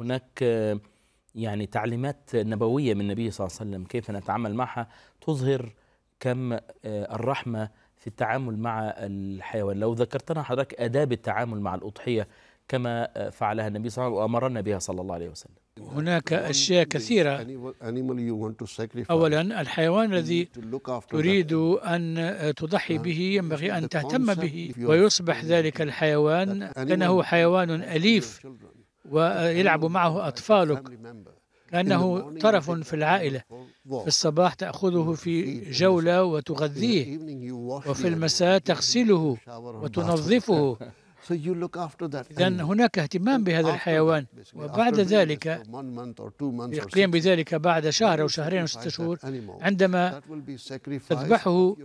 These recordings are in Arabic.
هناك يعني تعليمات نبويه من النبي صلى الله عليه وسلم كيف نتعامل معها تظهر كم آه، الرحمه في التعامل مع الحيوان لو ذكرت لنا حضرتك اداب التعامل مع الاضحيه كما آه، فعلها النبي صلى الله عليه وسلم وامرنا بها صلى الله عليه وسلم هناك أشياء كثيرة أولا الحيوان الذي تريد أن آه، تضحي به ينبغي أن تهتم به ويصبح ذلك الحيوان كأنه حيوان أليف ويلعب معه أطفالك كأنه طرف في العائلة في الصباح تأخذه في جولة وتغذيه وفي المساء تغسله وتنظفه إذا هناك اهتمام بهذا الحيوان وبعد ذلك القيام بذلك بعد شهر أو شهرين أو ستة شهور عندما تذبحه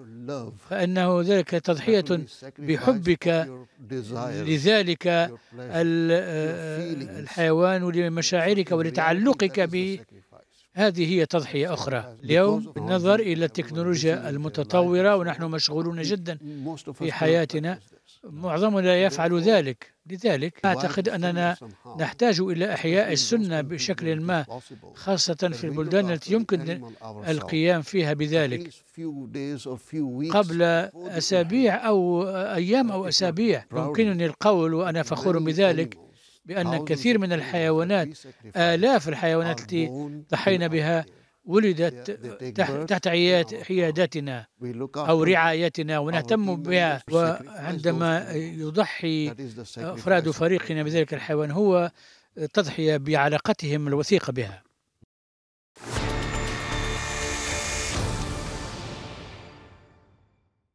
فإنه ذلك تضحية بحبك لذلك آه، الحيوان ولمشاعرك ولتعلقك به هذه هي تضحية أخرى اليوم بالنظر إلى التكنولوجيا المتطورة ونحن مشغولون جدا في حياتنا معظمنا يفعل ذلك لذلك أعتقد أننا نحتاج إلى إحياء السنة بشكل ما خاصة في البلدان التي يمكن القيام فيها بذلك قبل أسابيع أو أيام أو أسابيع يمكنني القول وأنا فخور بذلك بأن كثير من الحيوانات آلاف الحيوانات التي ضحينا بها ولدت تحت حيادتنا uh, أو رعايتنا ونهتم بها وعندما يضحي أفراد فريقنا بذلك الحيوان هو تضحية بعلاقتهم الوثيقة بها